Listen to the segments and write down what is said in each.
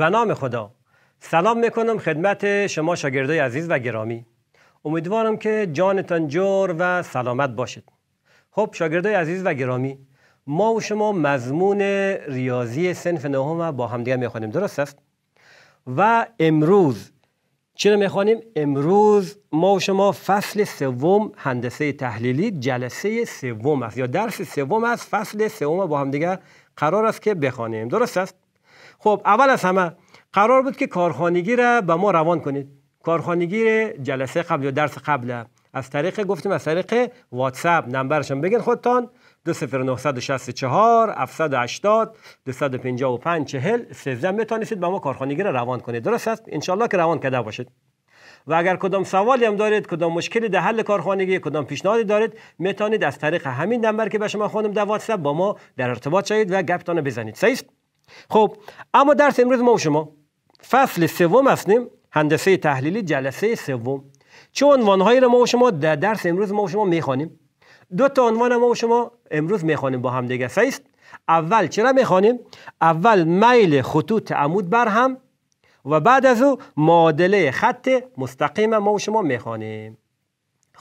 به نام خدا سلام میکنم خدمت شما شاگردای عزیز و گرامی امیدوارم که جانتان جور و سلامت باشید خب شاگردای عزیز و گرامی ما و شما مضمون ریاضی سنف نهم با همدیگه میخوانیم درست است و امروز چرا میخوانیم امروز ما و شما فصل سوم هندسه تحلیلی جلسه سوم است یا درس سوم است فصل سوم با همدیگه قرار است که بخوانیم درست است خب اول از همه قرار بود که کارخانگی را به ما روان کنید کارخانگی جلسه قبل یا درس قبل از طریق گفتیم از طریق واتساپ نمبرشون بگین خودتان 20964 780 255 40 13 میتونید به ما کارخانگی را روان کنید درست است انشالله که روان کرده باشید و اگر کدام سوالی هم دارید کدام مشکلی در حل کارخانگی کدام پیشنهادی دارید میتونید از طریق همین نمبر که به شما خانم در واتساپ با ما در ارتباط شوید و گپتان بزنید صحیح خب اما درس امروز ما و شما فصل سوم هستیم هندسه تحلیلی جلسه سوم چه عنوانهایی را ما و شما در درس امروز ما و شما میخوانیم دو تا عنوان ما و شما امروز میخوانیم با هم دیگه اول چرا میخوانیم اول میل خطوط عمود بر هم و بعد از او معادله خط مستقیم ما و شما میخوانیم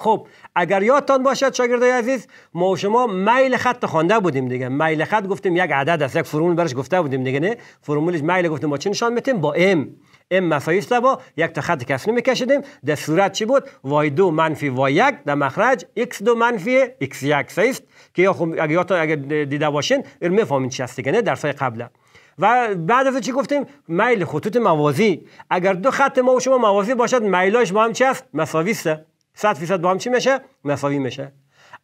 خب اگر یادتان باشد شاگردای عزیز ما و شما میل خط خوانده بودیم دیگه میل خط گفتیم یک عدد است یک فرمول برش گفته بودیم دیگه نه فرمولش میل گفتیم ما چی نشان میتیم با ام ام مفایس با یک تا خط نمی میکشیدیم در صورت چی بود وای دو منفی وای یک در مخرج x دو منفی x یک است که یا خب اگر یادتان اگر دیده باشین میفهمین چی هست دیگه نه درسای قبله و بعد از چی گفتیم میل خطوط موازی اگر دو خط ما و شما موازی باشد میلاش با هم چی است مساوی است 100 فیصد با هم چی میشه مساوی میشه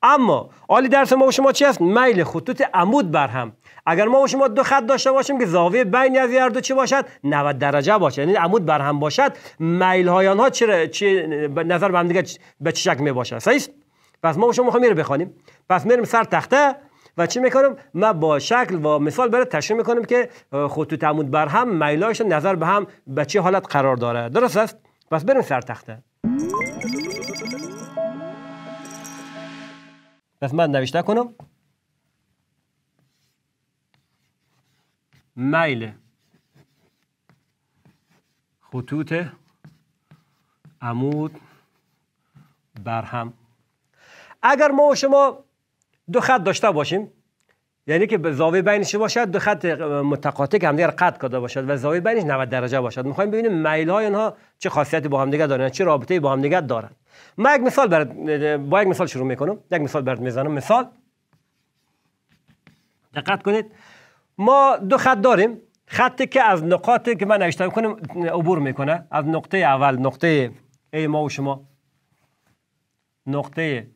اما عالی درس ما و شما چی است میل خطوط عمود بر هم اگر ما و شما دو خط داشته باشیم که زاویه بین از هر دو چی باشد 90 درجه باشه یعنی عمود بر هم باشد میل های آنها چی, چی نظر به هم دیگه به چه شکل می باشد صحیح پس ما و شما میخوایم خب بخوانیم پس میریم سر تخته و چی میکنم ما با شکل و مثال برای تشریح میکنم که خطوط عمود بر هم میلایش نظر به هم به چه حالت قرار داره درست است پس بریم سر تخته پس من نوشته کنم میل خطوط عمود برهم اگر ما و شما دو خط داشته باشیم یعنی که زاویه بینش باشد دو خط متقاطع که همدیگر قطع کرده باشد و زاویه بینش 90 درجه باشد میخوایم ببینیم میل های اونها چه خاصیتی با همدیگر دارن چه رابطه با همدیگر دارند من یک مثال برد با یک مثال شروع میکنم یک مثال برات میزنم مثال دقت کنید ما دو خط داریم خطی که از نقاطی که من نوشتم کنم عبور میکنه از نقطه اول نقطه ای ما و شما نقطه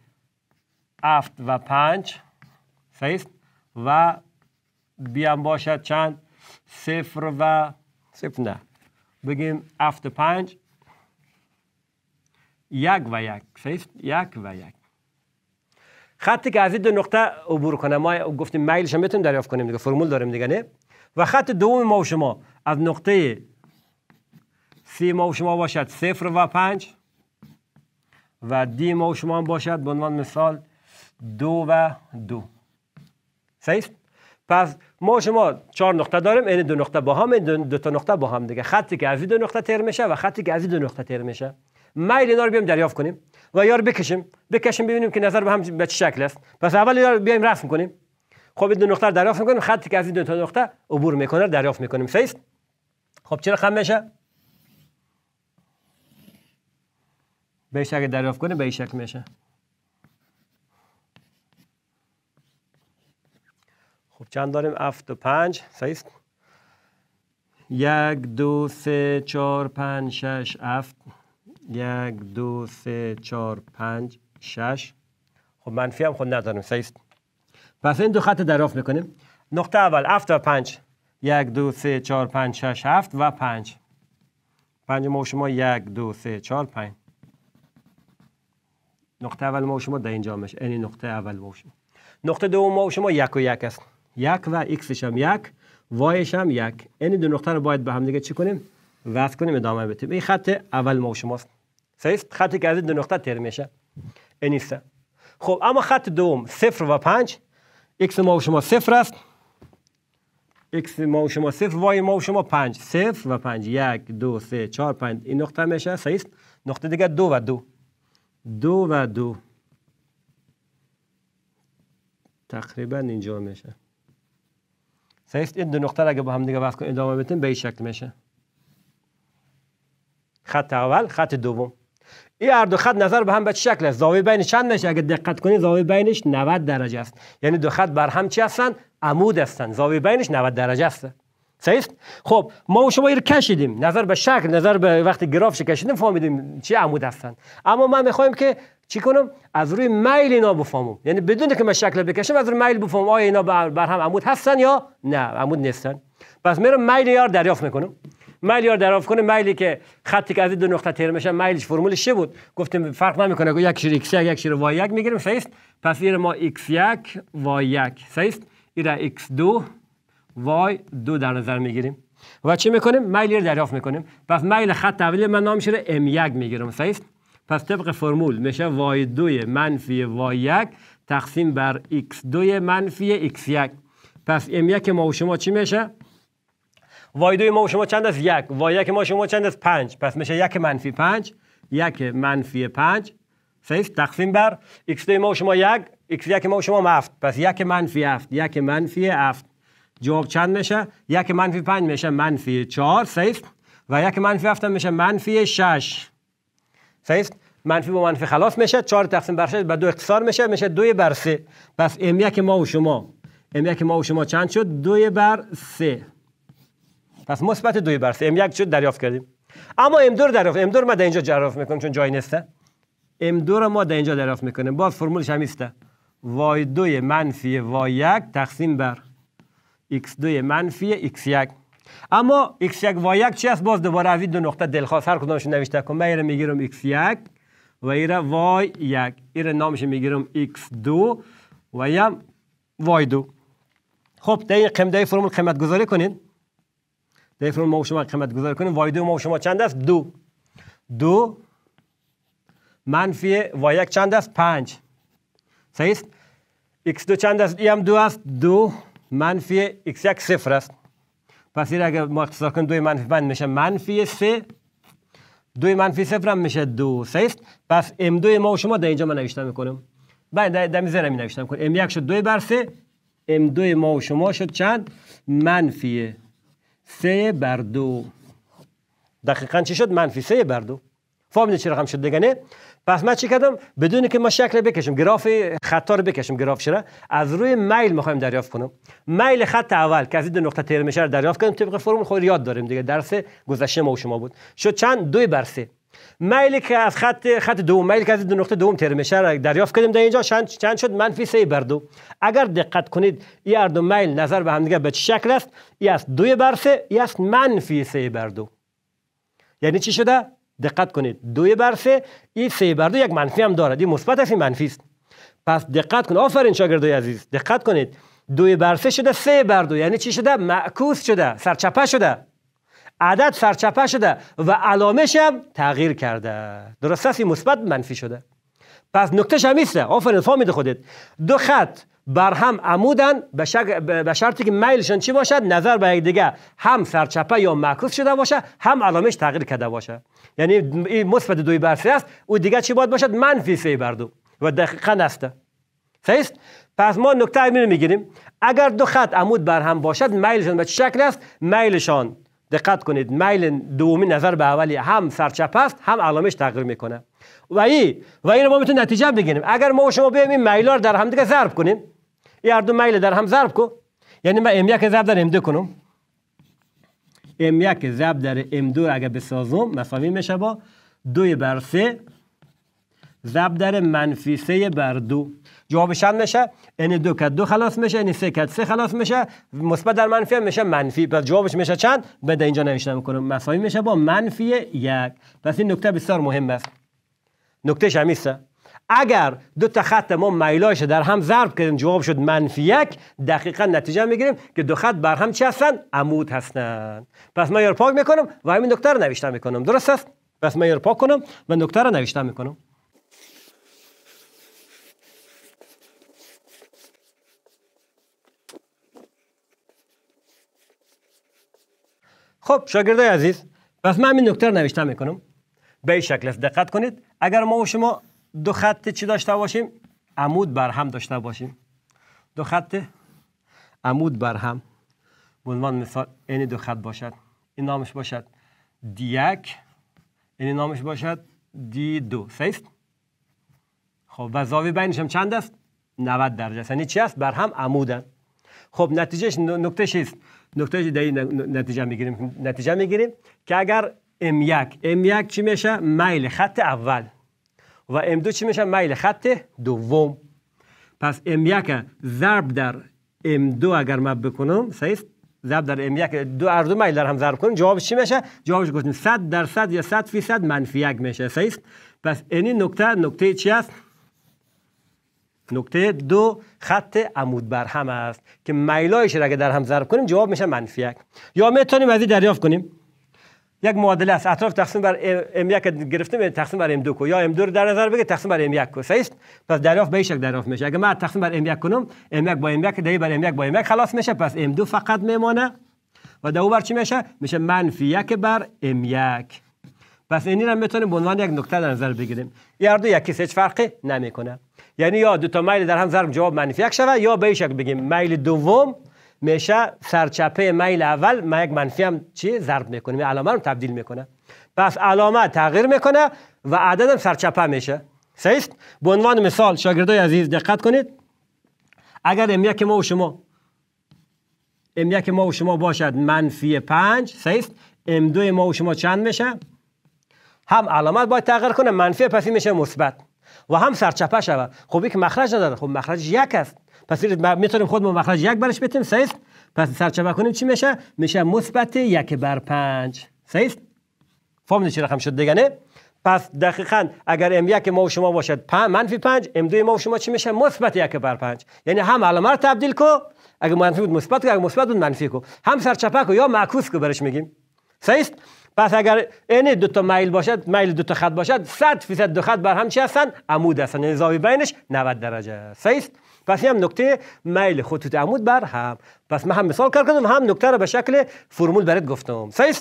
هفت و پنج صحیح و بیام باشد چند صفر و صفر نه بگیم افت پنج یک و یک یک و یک خطی که از این دو نقطه عبور کنه ما گفتیم میلش هم میتونیم دریافت کنیم دیگه فرمول داریم دیگه نه و خط دوم ما و شما از نقطه سی ما و شما باشد صفر و پنج و دی ما و شما باشد به عنوان مثال دو و دو صحیح پس ما شما چهار نقطه داریم این دو نقطه با هم این دو, تا نقطه با هم دیگه خطی که از دو نقطه تیر میشه و خطی که از دو نقطه تیر میشه میل اینا رو بیام دریافت کنیم و یار بکشیم بکشیم ببینیم که نظر به هم به چه شکل است پس اول اینا رو بیایم رسم کنیم خب دو نقطه رو دریافت میکنیم خطی که از دو تا نقطه عبور میکنه رو دریافت میکنیم صحیح خب چرا خم میشه به شکل دریافت کنیم به این شکل میشه خب چند داریم هفت و پنج صحیح یک دو سه چهار پنج شش هفت یک دو سه چهار پنج شش خب منفی هم خود نداریم صحیح پس این دو خط دراف میکنیم نقطه اول هفت و پنج یک دو سه چهار پنج شش هفت و پنج پنج ما شما یک دو سه چهار پنج نقطه اول ما شما در اینجا میشه این یعنی نقطه اول ما شما نقطه دوم ما شما یک و یک است یک و ایکسش هم یک وایش هم یک این یعنی دو نقطه رو باید به هم دیگه چی کنیم وصل کنیم ادامه بدیم این خط اول ما شماست صحیح خطی که از این دو نقطه تر میشه این نیست خب اما خط دوم صفر و پنج ایکس ما شما صفر است x ما و شما صفر وای ما و شما پنج صفر و پنج یک دو سه چهار پنج این نقطه میشه صحیح نقطه دیگه دو و دو دو و دو تقریبا اینجا میشه صحیح این دو نقطه را اگه با هم دیگه وصل کنیم ادامه بدیم به این شکل میشه خط اول خط دوم این هر دو خط نظر به هم به شکل است زاویه بین چند میشه اگه دقت کنی زاویه بینش 90 درجه است یعنی دو خط بر هم چی هستن عمود هستن زاویه بینش 90 درجه است صحیح خب ما شما رو کشیدیم نظر به شکل نظر به وقتی گراف کشیدیم فهمیدیم چی عمود هستن اما ما میخوایم که چی کنم از روی میل اینا بفهمم یعنی بدون که من شکل بکشم از روی میل بفهمم آیا اینا بر هم عمود هستن یا نه عمود نیستن پس میرم میل یار دریافت میکنم میل یار دریافت کنه میلی که خطی که از دو نقطه تیر میشه میلش فرمولش چی بود گفتیم فرق نمیکنه یک شیر x یک یک شیر y1 میگیریم صحیح پس ایر ما x1 y یک صحیح ایر x2 وای دو در نظر میگیریم و چی میکنیم میلی رو دریافت میکنیم پس میل خط تحویل من نام شده ام یک میگیرم صحیح پس طبق فرمول میشه وای دوی منفی وای یک تقسیم بر x دوی منفی x یک پس ام یک ما و شما چی میشه وای 2 ما و شما چند است یک وای یک ما و شما چند است پنج پس میشه یک منفی پنج یک منفی پنج صحیح تقسیم بر x 2 ما و شما یک x یک ما و شما هفت پس یک منفی هفت یک منفی هفت جواب چند میشه یک منفی پنج میشه منفی چهار صفر و یک منفی هفت میشه منفی شش صفر منفی با منفی خلاص میشه چهار تقسیم بر شش به دو اقتصار میشه میشه دوی بر سه پس ام یک ما و شما ام یک ما و شما چند شد دوی بر سه پس مثبت دوی بر سه ام یک شد دریافت کردیم اما ام دو دریافت ام دو ما در اینجا دریافت میکنیم چون جای نیسته ام دو ما در اینجا دریافت میکنیم باز فرمولش همیسته وای دوی منفی وای یک تقسیم بر x2 منفی x1 اما x1 و y 1 چی است باز دوباره اوی دو نقطه دلخواست هر کدامش نوشته کن من میگیرم x1 و ایره y1 ایره نامش میگیرم x2 و یم y2 خب در این قمده فرمول قیمت گذاری کنین در این فرمول ما شما قیمت گذاری کنین y2 ما شما چند است دو دو منفی y1 چند است پنج صحیح است x2 چند است ایم هم دو است دو منفی x یک صفر است پس این اگر ما اختصار کنیم دوی منفی پنج میشه منفی سه دوی منفی صفر هم میشه دو سه است پس ام دوی ما و شما در اینجا من نوشتم میکنم باید در این زیر می نوشتم کنم خب، ام یک شد دوی بر سه ام دوی ما و شما شد چند منفی سه بر دو دقیقا چی شد منفی سه بر دو فهمیدید چی رقم شد دیگه نه پس من چی کردم بدون که ما شکل بکشیم گراف خطا رو بکشیم گراف شده از روی میل میخوایم دریافت کنم میل خط اول که از دو نقطه تیر میشه رو دریافت کنم طبق فرمول خود خب یاد داریم دیگه درس گذشته ما و شما بود شد چند دو برسه. سه میل که از خط خط دوم میل که از دو نقطه دوم تیر میشه دریافت کردیم در اینجا چند چند شد منفی 3 بر دو اگر دقت کنید این هر دو میل نظر به هم دیگه به شکل است این است دو بر این است منفی 3 بر دو یعنی چی شده دقت کنید دوی بر سه این سه بر دو یک منفی هم دارد این مثبت است این منفی است پس دقت کن آفرین شاگردای عزیز دقت کنید دوی بر سه شده سه بر دو یعنی چی شده معکوس شده سرچپه شده عدد سرچپه شده و علامش هم تغییر کرده درست است این مثبت منفی شده پس نکته شمیسته آفرین فهمید خودت دو خط بر هم عمودن به, شرطی که میلشان چی باشد نظر به یک دیگه هم سرچپه یا معکوس شده باشه هم علامش تغییر کرده باشه یعنی این مثبت دوی بر است او دیگه چی باید باشد منفی سه بر دو و دقیقا نسته سیست پس ما نکته می میگیریم اگر دو خط عمود بر هم باشد میلشان به شکل است میلشان دقت کنید میل دومی نظر به اولی هم سرچپه است هم علامش تغییر میکنه و این و این ما میتونیم نتیجه بگیریم اگر ما و شما بیایم این در همدیگه ضرب کنیم این هر دو میل در هم ضرب کو یعنی من ام یک ضرب در ام دو کنم ام یک ضرب در ام دو اگه بسازم مساوی میشه با دو بر سه ضرب در منفی سه بر دو جواب چند میشه این یعنی دو کد دو خلاص میشه این یعنی سه کد سه خلاص میشه مثبت در منفی هم میشه منفی پس جوابش میشه چند بده اینجا نوشته میکنم مساوی میشه با منفی یک پس این نکته بسیار مهم است نکته شمیسته اگر دو تا خط ما میلاش در هم ضرب کردیم جواب شد منفی یک دقیقا نتیجه میگیریم که دو خط بر هم چی هستن عمود هستن پس من یار پاک میکنم و همین نکته رو نوشته میکنم درست است پس من یار پاک کنم و دکتر رو نوشتم میکنم خب شاگردای عزیز پس من همین نکته رو نوشته میکنم به این شکل دقت کنید اگر ما و شما دو خط چی داشته باشیم عمود بر هم داشته باشیم دو خط عمود بر هم به عنوان مثال این دو خط باشد این نامش باشد دی یک این نامش باشد دی دو سیست خب و زاویه بینش هم چند است 90 درجه است یعنی چی است بر هم عمودن خب نتیجهش نکته شیست نکته در نتیجه میگیریم نتیجه میگیریم که اگر ام یک ام یک چی میشه میل خط اول و M2 چی میشه میل خط دوم پس M1 ضرب در M2 اگر ما بکنم صحیح ضرب در M1 دو هر دو میل در هم ضرب کنیم جوابش چی میشه جوابش گفتیم 100 درصد یا 100 فیصد منفی یک میشه صحیح پس این نکته نکته چی است نکته دو خط عمود بر هم است که میلایش را که در هم ضرب کنیم جواب میشه منفی یک یا میتونیم از این دریافت کنیم یک معادله است اطراف تقسیم بر ام 1 می تقسیم بر ام 2 کو یا ام 2 رو در نظر بگیر تقسیم بر ام 1 کو صحیح پس دریافت به این شکل دریافت میشه اگه من تقسیم بر ام 1 کنم ام 1 با ام 1 دهی بر ام 1 با ام 1 خلاص میشه پس ام 2 فقط میمانه و دو بر چی میشه میشه منفی 1 بر ام 1 پس اینی را میتونیم به عنوان یک نکته در نظر بگیریم یار دو یکی هیچ فرقی نمیکنه یعنی یا دو تا میل در هم ضرب جواب منفی 1 شوه یا به شکل بگیم میل دوم میشه سرچپه میل اول ما یک منفی هم چی ضرب میکنیم علامه رو تبدیل میکنه پس علامه تغییر میکنه و عدد هم سرچپه میشه سیست به عنوان مثال شاگردای عزیز دقت کنید اگر ام یک ما و شما ام یک ما و شما باشد منفی پنج صحیح ام دو ما و شما چند میشه هم علامت باید تغییر کنه منفی پسی میشه مثبت و هم سرچپه شود خب یک مخرج نداره خب مخرج یک است پس میتونیم خودمون مخرج یک برش بتیم سیست پس سرچپه کنیم چی میشه میشه مثبت یک بر پنج سیست فهمیدید چی رقم شد دیگه نه پس دقیقا اگر ام یک ما و شما باشد پن منفی پنج ام دو ما و شما چی میشه مثبت یک بر پنج یعنی هم علامه رو تبدیل کو اگر منفی بود مثبت کو اگر مثبت بود منفی کو هم سرچپه کو یا معکوس کو برش میگیم سیست پس اگر این دو تا میل باشد میل دو تا خط باشد 100 فیصد دو خط بر هم چی هستن عمود هستن یعنی زاویه بینش 90 درجه است پس هم نکته میل خطوط عمود بر هم پس ما هم مثال کردم هم نکته را به شکل فرمول برات گفتم صحیح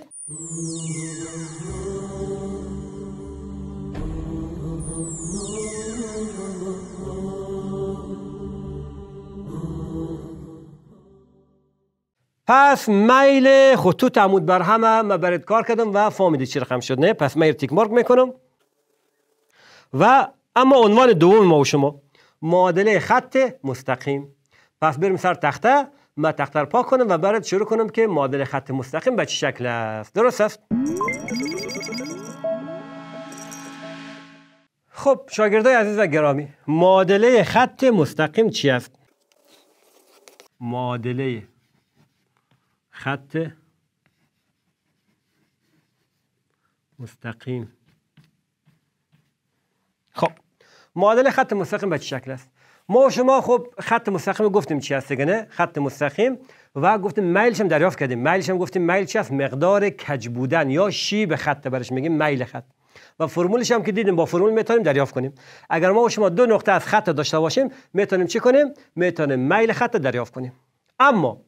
پس میل خطوط عمود بر همه ما برات کار کردم و فهمیدی چی رقم شد نه پس میر تیک مارک میکنم و اما عنوان دوم ما و شما معادله خط مستقیم پس بریم سر تخته ما تخته پاک کنم و برات شروع کنم که معادله خط مستقیم به چه شکل است درست است خب شاگردای عزیز و گرامی معادله خط مستقیم چی است معادله خط مستقیم خب معادل خط مستقیم به چه شکل است ما و شما خب خط مستقیم گفتیم چی هست نه خط مستقیم و گفتیم میلش هم دریافت کردیم میلش هم گفتیم میل چی است مقدار کج بودن یا شیب به خط برش میگیم میل خط و فرمولش هم که دیدیم با فرمول میتونیم دریافت کنیم اگر ما و شما دو نقطه از خط داشته باشیم میتونیم چی کنیم میتونیم میل خط دریافت کنیم اما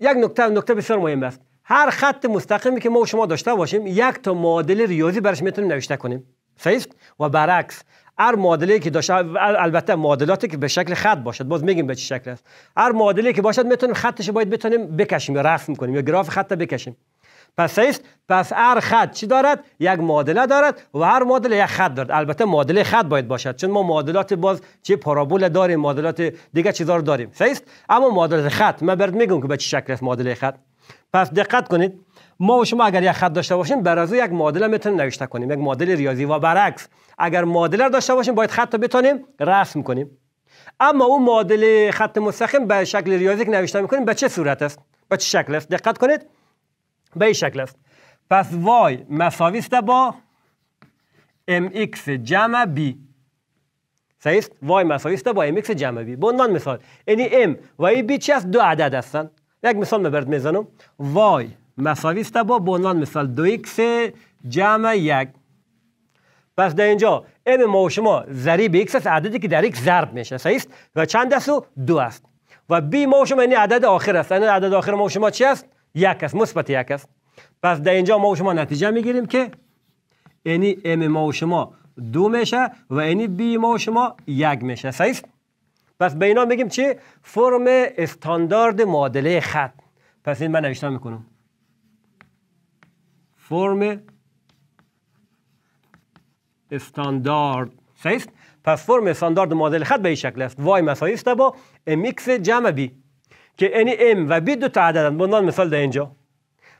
یک نکته نکته بسیار مهم است هر خط مستقیمی که ما و شما داشته باشیم یک تا معادله ریاضی برش میتونیم نوشته کنیم صحیح و برعکس هر معادله که داشته البته معادلاتی که به شکل خط باشد باز میگیم به چه شکل است هر معادله که باشد میتونیم خطش باید بتونیم بکشیم یا رسم کنیم یا گراف خط بکشیم پس است پس هر خط چی دارد یک معادله دارد و هر معادله یک خط دارد البته معادله خط باید باشد چون ما معادلات باز چه پارابول داریم معادلات دیگه چیزا رو داریم است اما معادله خط من برد میگم که به چه شکل است معادله خط پس دقت کنید ما و شما اگر یک خط داشته باشیم بر از یک معادله میتونیم نوشته کنیم یک معادله ریاضی و برعکس اگر معادله داشته باشیم باید خط رو بتونیم رسم کنیم اما اون معادله خط مستقیم به شکل ریاضی که نوشته میکنیم به چه صورت است به چه شکل است دقت کنید به این شکل است پس وای مساوی است با mx جمع b صحیح است وای مساوی است با mx جمع b به عنوان مثال یعنی m و b چی است دو عدد هستند یک مثال میبرد میزنم وای مساوی است با به عنوان مثال دو ایکس جمع یک پس در اینجا ام ما و شما ضریب ایکس است عددی که در ایکس ضرب میشه صحیح است و چند است دو است و b ما و شما یعنی عدد آخر است یعنی عدد آخر ما و شما چی است یک است مثبت یک است پس در اینجا ما و شما نتیجه میگیریم که اینی ام ما و شما دو میشه و اینی بی ما و شما یک میشه صحیح پس به اینا میگیم چی فرم استاندارد معادله خط پس این من نوشتم میکنم فرم استاندارد صحیح پس فرم استاندارد معادله خط به این شکل است وای مساوی است با ام ایکس جمع بی که این یعنی ام و بی دو تا عددن به مثال در اینجا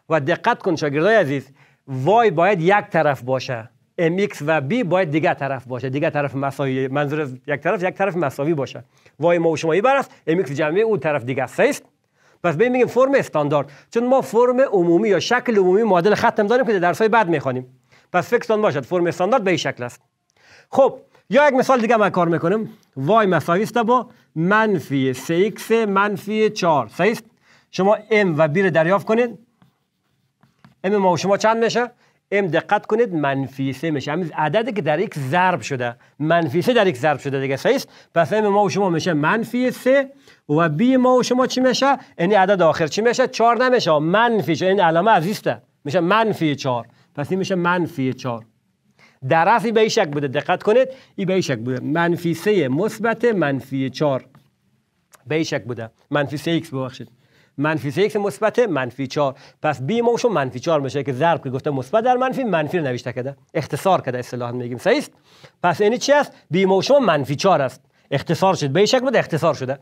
و دقت کن شاگردای عزیز وای باید یک طرف باشه ایکس و بی باید دیگر طرف باشه دیگر طرف مساوی منظور یک طرف یک طرف مساوی باشه وای ما و شما این برست ایکس جمعی او طرف دیگه است پس ببین میگیم فرم استاندارد چون ما فرم عمومی یا شکل عمومی معادل ختم داریم که در درس‌های بعد میخوانیم پس فکرتان باشد فرم استاندارد به این شکل است خب یا یک مثال دیگه من کار میکنم وای مساوی است با منفی 3x منفی 4 صحیح شما m و b رو دریافت کنید m ما و شما چند میشه m دقت کنید منفی 3 میشه همین عددی که در x ضرب شده منفی 3 در x ضرب شده دیگه صحیح پس m ما و شما میشه منفی 3 و b ما و شما چی میشه این یعنی عدد آخر چی میشه 4 نمیشه منفی چون این علامه عزیزه میشه منفی 4 پس این میشه منفی 4 در ای به شک بوده دقت کنید ای به شک بوده منفی سه مثبت منفی 4 به شک بوده منفی سه ایکس ببخشید منفی سه ایکس مثبت منفی 4 پس بی موشو منفی چار میشه که ضرب که گفته مثبت در منفی منفی رو نوشته کده. اختصار کده اصطلاحا میگیم صحیح است پس این یعنی چی است بی موشو منفی چار است اختصار شد به شک بوده اختصار شده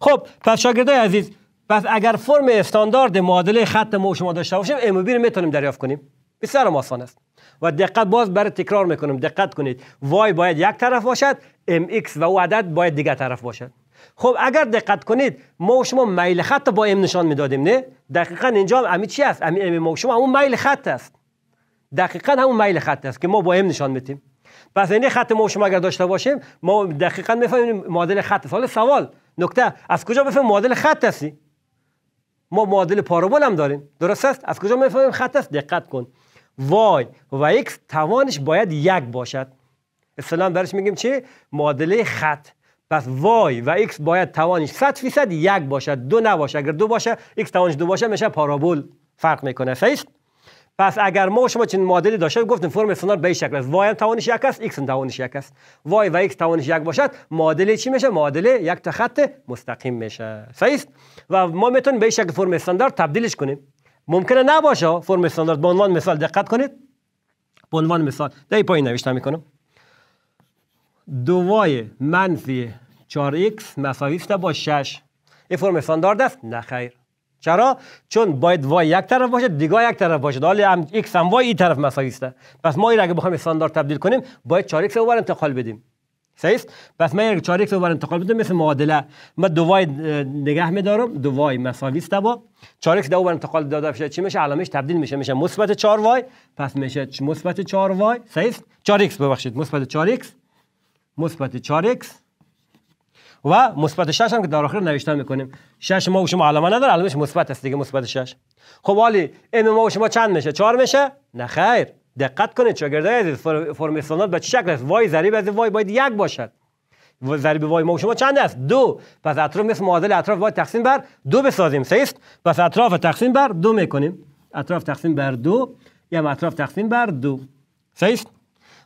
خب پس شاگردای عزیز پس اگر فرم استاندارد معادله خط ما داشته باشیم ام بی رو میتونیم دریافت کنیم بسیار آسان است و دقت باز برای تکرار میکنم دقت کنید وای باید یک طرف باشد ام ایکس و او عدد باید دیگر طرف باشد خب اگر دقت کنید ما و شما میل خط با ام نشان میدادیم نه دقیقا اینجا همین امی چی است امی ام ما شما همون میل خط است دقیقا همون میل خط است که ما با ام نشان میدیم پس این یعنی خط ما و شما اگر داشته باشیم ما دقیقا میفهمیم مدل خط است حالا سوال نکته از کجا بفهمیم مدل خط هستی ما معادل پارابول هم داریم درست است از کجا میفهمیم خط است دقت کن وای و x توانش باید یک باشد اصلا درش میگیم چی؟ معادله خط پس وای و x باید توانش 100 فیصد یک باشد دو نباشه اگر دو باشه x توانش دو باشه میشه پارابول فرق میکنه صحیح پس اگر ما شما چنین معادله داشته گفتیم فرم استاندارد به این شکل است وای توانش یک است x توانش یک است وای و x توانش یک باشد معادله چی میشه معادله یک تا خط مستقیم میشه صحیح و ما میتونیم به شکل فرم استاندارد تبدیلش کنیم ممکنه نباشه فرم استاندارد به عنوان مثال دقت کنید به عنوان مثال در پایین نوشته میکنم دوای منفی 4x مساوی است با 6 این فرم استاندارد است نه خیر چرا چون باید وای یک طرف باشه دیگه یک طرف باشه حالا هم x هم وای این طرف مساوی است پس ما این اگه بخوایم استاندارد تبدیل کنیم باید 4x رو انتقال بدیم صحیح پس من یک چاریک رو انتقال بدم مثل معادله من دوای نگه میدارم دوای مساوی است با چاریک دو بر انتقال داده میشه چی میشه علامش تبدیل میشه میشه مثبت 4 وای پس میشه مثبت 4 وای صحیح 4 x ببخشید مثبت 4 x مثبت 4 x و مثبت 6 هم که در آخر نوشته میکنیم 6 ما و شما علامه نداره علامش مثبت است دیگه مثبت 6 خب ولی ام ما و شما چند میشه 4 میشه نه خیر دقت کنید شاگردای عزیز فرم استاندارد به چه شکل است وای ضریب از وای باید یک باشد ضریب وای ما شما چند است دو پس اطراف مثل معادل اطراف وای تقسیم بر دو بسازیم سه است پس اطراف تقسیم بر دو میکنیم اطراف تقسیم بر دو یا اطراف تقسیم بر دو سه است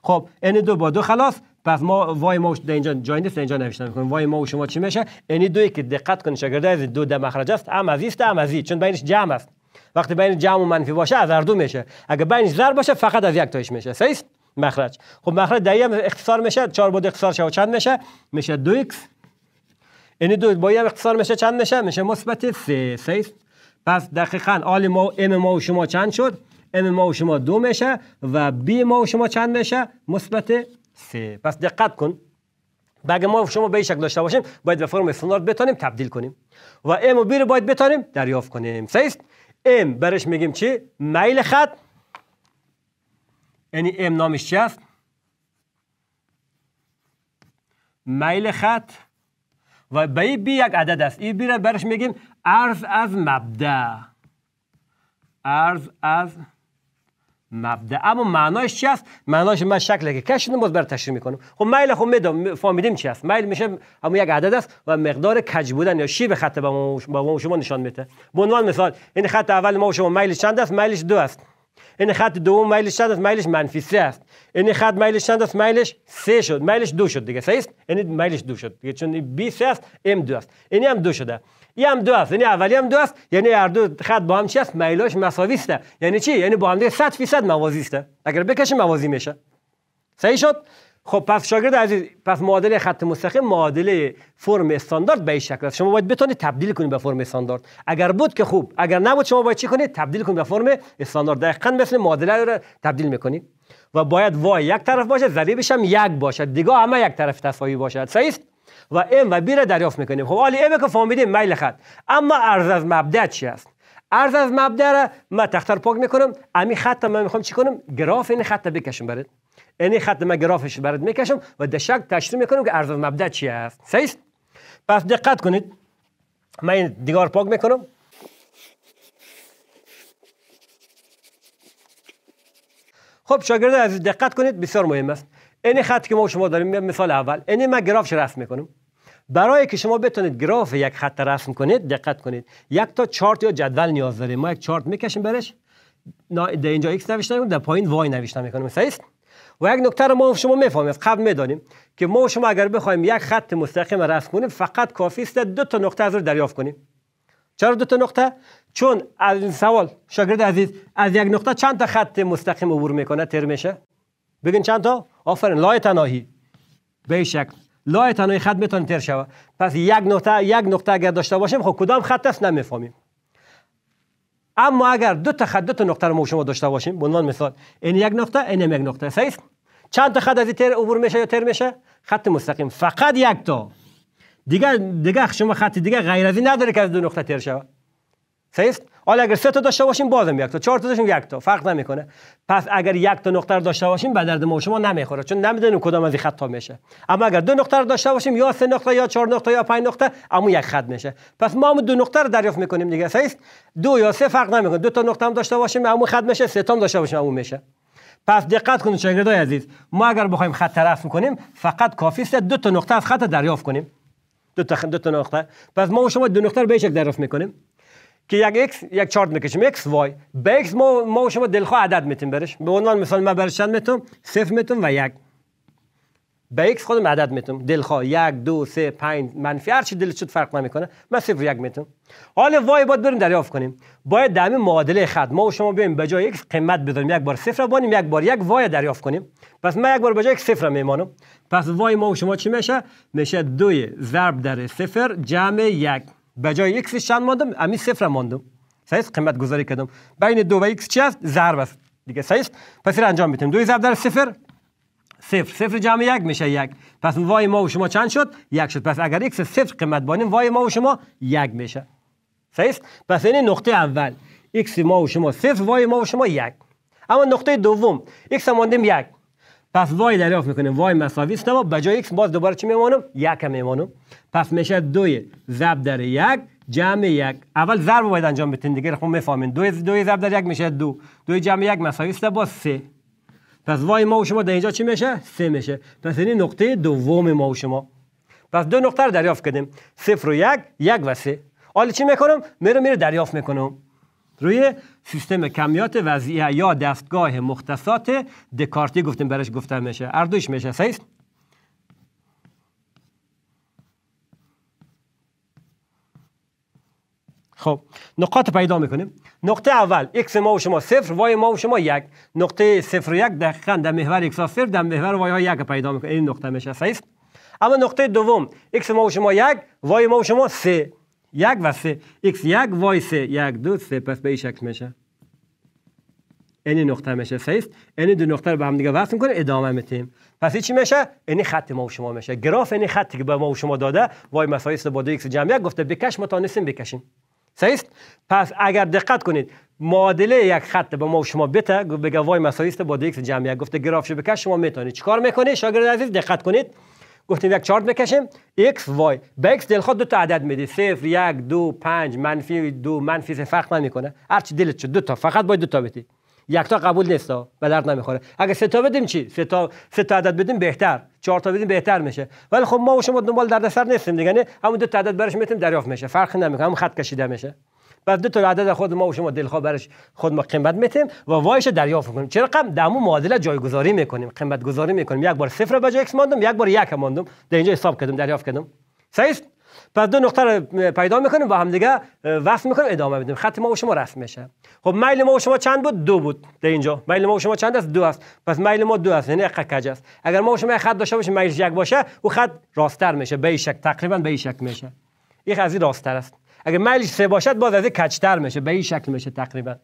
خب ان دو با دو خلاص پس ما وای ما در اینجا جای نیست اینجا نوشتن میکنیم وای ما و شما چی میشه ان دوی که دقت کنید شاگرد از دو در مخرج است هم از است هم از چون بینش جمع است وقتی بین جمع و منفی باشه از هر دو میشه اگه بین ضرب باشه فقط از یک تایش میشه است مخرج خب مخرج دایی هم اختصار میشه چهار بود اختصار شد چند میشه میشه دو x این دو با هم اختصار میشه چند میشه میشه مثبت 3 است پس دقیقا آل ما ام ما و شما چند شد ام ما و شما دو میشه و بی ما و شما چند میشه مثبت سه. پس دقت کن بگه ما شما به شکل داشته باشیم باید به فرم استاندارد بتونیم تبدیل کنیم و ام و بی رو باید بتانیم دریافت کنیم است. ام برش میگیم چی؟ میل خط یعنی ام نامش هست؟ میل خط و به این بی یک عدد است این بی را برش میگیم عرض از مبدع عرض از مبدا اما معناش چی است معناش من شکل که کشیدم باز بر تشریح میکنم خب میل خب میدم فهمیدیم چی است میل میشه اما یک عدد است و مقدار کج بودن یا به خط با ما شما نشان میده به عنوان مثال این خط اول ما و شما چند است مایلش دو است این خط دوم مایل چند است مایلش منفی سه است این خط میلش چند است میلش سه شد میلش دو شد دیگه صحیح است یعنی میلش دو شد دیگه چون بی سه است ام دو است این هم دو شده یه یعنی هم دو است یعنی اولی هم دو است یعنی هر دو خط با هم چی است میلاش مساوی است یعنی چی یعنی با هم 100 درصد موازی است اگر بکشی موازی میشه صحیح شد خب پس شاگرد عزیز پس معادله خط مستقیم معادله فرم استاندارد به این شکل است شما باید بتونید تبدیل کنید به فرم استاندارد اگر بود که خوب اگر نبود شما باید چی کنید تبدیل کنید به فرم استاندارد دقیقاً مثل معادله رو تبدیل میکنید و باید وای یک طرف باشه ضریبش هم یک باشه. دیگه همه یک طرف تساوی باشد صحیح است و ام و بی را دریافت میکنیم خب حالی ام که فهمیدیم میل خط اما ارز از مبدا چی است ارز از مبدا را من تختر پاک میکنم امی خط من میخوام چی کنم گراف این خط بکشم برات این خط من گرافش برات میکشم و در شکل تشریح میکنم که ارز از مبدا چی است صحیح پس دقت کنید من دیگار پاک میکنم خب شاگرد عزیز دقت کنید بسیار مهم است این خط که ما شما داریم مثال اول این یعنی ما گرافش رسم میکنم برای که شما بتونید گراف یک خط رسم کنید دقت کنید یک تا چارت یا جدول نیاز داریم. ما یک چارت میکشیم برش در اینجا ایکس نوشته در پایین وای نوشته میکنیم صحیح و یک نکته رو ما شما میفهمیم از قبل میدانیم که ما شما اگر بخوایم یک خط مستقیم رسم کنیم فقط کافی است دو تا نقطه از دریافت کنیم چرا دو تا نقطه چون از این سوال شاگرد عزیز از یک نقطه چند تا خط مستقیم عبور میکنه تر میشه بگین چند تا آفرین لای تناهی به شکل لای تناهی خط میتونه تر شوه پس یک نقطه یک نقطه اگر داشته باشیم خب کدام خط است نمیفهمیم اما اگر دو تا خط دو تا نقطه رو شما داشته باشیم به عنوان مثال این یک نقطه این یک نقطه صحیح چند تا خط از تر عبور میشه یا تر میشه خط مستقیم فقط یک تا دیگه دیگه شما خط دیگه غیر از این نداره که از دو نقطه تر شود سیست؟ حالا اگر سه تا داشته باشیم بازم یک تا چهار تا داشتیم یک تا فرق نمیکنه پس اگر یک تا نقطه داشته باشیم به درد ما شما نمیخوره چون نمیدونیم کدام از این خط ها میشه اما اگر دو نقطه داشته باشیم یا سه نقطه یا چهار نقطه یا پنج نقطه اما یک خط میشه پس ما هم دو نقطه رو دریافت میکنیم دیگه سیست دو یا سه فرق نمیکنه دو تا نقطه هم داشته باشیم اما خط میشه سه تا داشته باشیم اما میشه پس دقت کنید شاگردای عزیز ما اگر بخوایم خط طرف کنیم فقط کافی است دو تا نقطه از خط دریافت کنیم دو تا دو تا نقطه پس ما و شما دو نقطه رو به یک دریافت میکنیم که یک اکس یک چارت میکشیم اکس وای به اکس ما ما شما دلخواه عدد میتیم برش به عنوان مثال من برش چند میتونم صفر میتونم و یک به اکس خودم عدد میتونم دلخواه یک دو سه پنج منفی هر چی دل شد فرق نمیکنه من صفر یک میتونم حالا وای باید بریم دریافت کنیم باید در معادله خط ما و شما بیایم به جای اکس قیمت بذاریم یک بار صفر بانیم یک بار یک وای دریافت کنیم پس من یک بار به جای صفر میمانم پس وای ما شما چی میشه میشه دو ضرب در صفر جمع یک به جای ایکس چند ماندم امی صفر ماندم صحیح؟ قیمت گذاری کردم بین دو و ایکس چی است ضرب است دیگه صحیح؟ پس انجام میتونیم دو ضرب در صفر صفر صفر جمع یک میشه یک پس وای ما و شما چند شد یک شد پس اگر ایکس صفر قیمت بانیم وای ما و شما یک میشه سایست پس این نقطه اول ایکس ما و شما صفر وای ما و شما یک اما نقطه دوم ایکس ماندیم یک پس وای دریافت میکنیم وای مساوی است اما بجای ایکس باز دوباره چی میمانم یک میمانم پس میشه دوی ضرب در یک جمع یک اول ضرب باید انجام بدین دیگه خب میفهمین دو دو ضرب در یک میشه دو دو جمع یک مساوی است با سه پس وای ما و شما در اینجا چی میشه سه میشه پس این نقطه دوم ما و شما پس دو نقطه رو دریافت کردیم صفر و یک یک و سه حالا چی میکنم میرم میره دریافت میکنم روی سیستم کمیات وضعیه یا دستگاه مختصات دکارتی گفتیم برش گفته میشه اردوش میشه سیست خب نقاط پیدا میکنیم نقطه اول x ما و شما صفر وای ما و شما یک نقطه صفر و یک دقیقا در محور x صفر در محور وای ها یک پیدا میکنیم این نقطه میشه سیست اما نقطه دوم x ما و شما یک وای ما و شما سه یک و سه x یک وای سه یک دو سه پس به این شکل میشه این نقطه میشه سه است این دو نقطه رو به هم دیگه وصل میکنه ادامه میتیم پس این چی میشه این خط ما و شما میشه گراف این خطی که به ما و شما داده وای مسایس با دو x جمع یک گفته بکش ما تا نسیم بکشیم سه است پس اگر دقت کنید معادله یک خط به ما و شما بته بگه وای مسایس با دو x جمع یک گفته گرافش بکش شما میتونید چیکار میکنید شاگرد عزیز دقت کنید گفتیم یک چارت بکشیم x y به x خود دو تا عدد میدی صفر یک دو پنج منفی دو منفی سه فرق نمیکنه هرچی دلت شد دو تا فقط باید دو تا بدی یک تا قبول نیست و درد نمیخوره اگه سه تا بدیم چی سه تا سه تا عدد بدیم بهتر چهار تا بدیم بهتر میشه ولی خب ما و شما دنبال دردسر نیستیم دیگه همون دو تا عدد برش میتیم دریافت میشه فرق نمیکنه همون خط کشیده میشه و دو تا عدد خود ما و شما دلخواه برش خود ما قیمت میتیم و وایش دریافت کنیم چرا در مو معادله جایگذاری میکنیم قیمت گذاری میکنیم یک بار صفر به جای ایکس ماندم یک بار یک ماندم در اینجا حساب کردم دریافت کردم صحیح پس دو نقطه رو پیدا میکنیم و همدیگه وصل میکنیم ادامه میدیم خط ما و شما رسم میشه خب میل ما و شما چند بود دو بود در اینجا میل ما و شما چند است دو است پس میل ما دو است یعنی یک کج است اگر ما و شما یک خط داشته باشیم میل یک باشه او خط راستتر میشه به شک تقریبا به شک میشه این قضیه است اگه میلش سه باشد باز از کچتر میشه به این شکل میشه تقریبا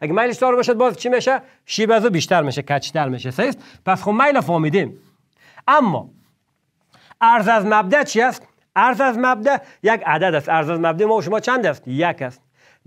اگه میلش دار باشد باز چی میشه شیب از بیشتر میشه کچتر میشه سیست پس خب مایل فهمیدیم اما ارز از مبدا چی است ارز از مبدا یک عدد است ارز از مبدا ما شما چند است یک است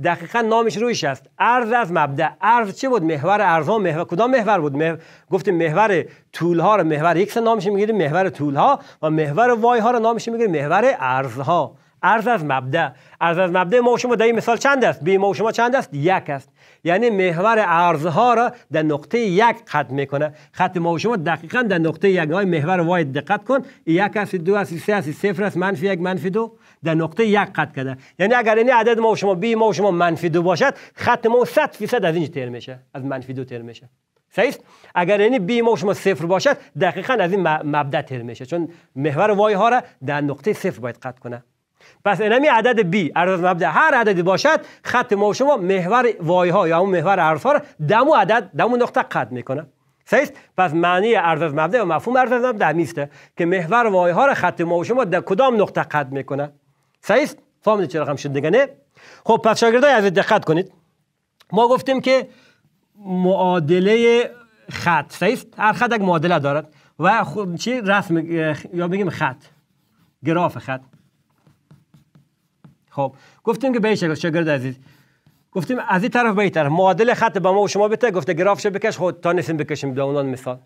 دقیقا نامش رویش است ارز از مبدا ارز چه بود محور ارزان، محور کدام محور بود محور... گفتیم محور طول ها رو محور ایکس نامش میگیریم محور طول ها و محور وای ها رو نامش میگیریم محور ارزها ارز از مبدا ارز از مبدا ما شما در این مثال چند است بی ما شما چند است یک است یعنی محور ارزها را در نقطه یک خط میکنه خط ما شما دقیقا در نقطه یک های محور وای دقت کن یک است دو است سه است صفر است منفی یک منفی دو در نقطه یک قد کرده یعنی اگر این عدد ما شما بی ما شما منفی دو باشد خط ما 100 درصد از اینج تیر میشه از منفی دو تیر میشه صحیح اگر یعنی بی ما و شما صفر باشد دقیقا از این مبدا تیر میشه چون محور وای ها را در نقطه صفر باید قطع کنه پس اینمی عدد بی عرض مبدا هر عددی باشد خط ما و شما محور وای ها یا اون محور عرض ها را دمو عدد دمو نقطه قطع میکنه صحیح پس معنی عرض مبدا و مفهوم عرض مبدا میسته که محور وای ها را خط ما و شما در کدام نقطه قطع میکنه صحیح فهمید چرا رقم شد دیگه نه خب پس شاگردای از دقت کنید ما گفتیم که معادله خط صحیح هر خط معادله دارد و خود چی رسم یا بگیم خط گراف خط خب گفتیم که به شکل شاگرد عزیز گفتیم از این طرف به این طرف معادل خط به ما و شما بده گفته گرافش بکش خود خب تا نسیم بکشیم داونان مثال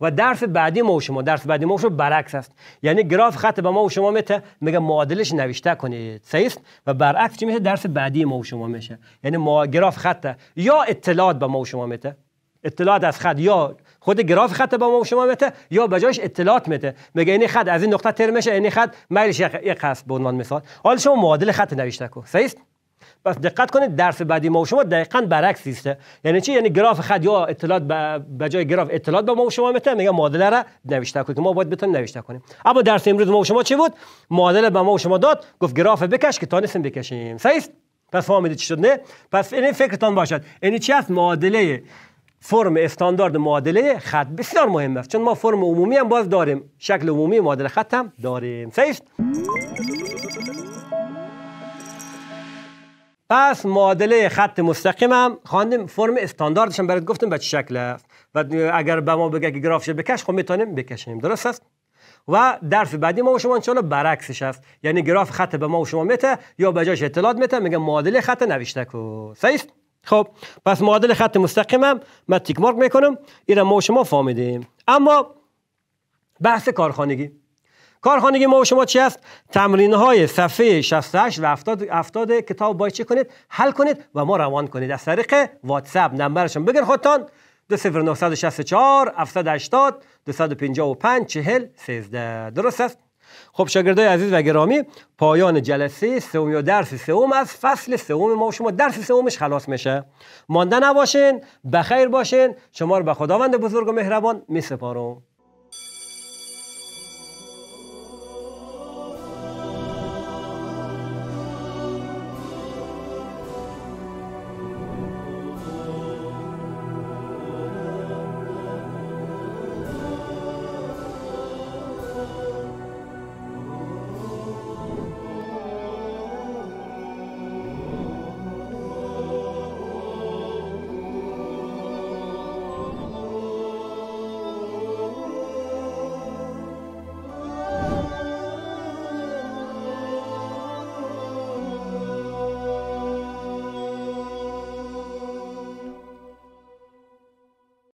و درس بعدی ما و شما درس بعدی ما و شما برعکس است یعنی گراف خط به ما و شما میته میگه معادلش نوشته کنید صحیح و برعکس چی میشه درس بعدی ما و شما میشه یعنی ما گراف خط یا اطلاعات به ما و شما میته اطلاعات از خط یا خود گراف خط با ما شما مته یا به جایش اطلاعات مته میگه این خط از این نقطه تر میشه این خط میلش یک هست به عنوان مثال حالا شما معادل خط نوشته کو صحیح پس دقت کنید درس بعدی ما و شما دقیقاً برعکس است یعنی چی یعنی گراف خط یا اطلاعات به جای گراف اطلاعات به ما و شما مته میگه معادله را نوشته کنید که ما باید بتونیم نوشته کنیم اما درس امروز ما و شما چی بود معادله به ما و شما داد گفت گراف بکش که تا نسیم بکشیم صحیح پس فهمیدید چی شد نه پس این فکرتان باشد یعنی چی است معادله فرم استاندارد معادله خط بسیار مهم است چون ما فرم عمومی هم باز داریم شکل عمومی معادله خط هم داریم صحیح پس معادله خط مستقیم هم خواندیم فرم استانداردش هم برات گفتم به چه شکل است و اگر به ما بگه که گرافش بکش خب میتونیم بکشیم درست است و درس بعدی ما و شما انشاءالله برعکسش است یعنی گراف خط به ما و شما میته یا به جاش اطلاعات میته میگه معادله خط نوشته کو صحیح خب پس معادل خط مستقیمم من تیک مارک میکنم این ما و شما فهمیدیم اما بحث کارخانگی کارخانگی ما و شما چی است تمرین های صفحه 68 و 70 70 کتاب باید چی کنید حل کنید و ما روان کنید از طریق واتساپ نمبرشون بگن خودتان 2964 780 255 40 13 درست است خب شاگردای عزیز و گرامی پایان جلسه سوم یا درس سوم از فصل سوم ما شما درس سومش خلاص میشه مانده نباشین بخیر باشین شما رو به خداوند بزرگ و مهربان میسپارم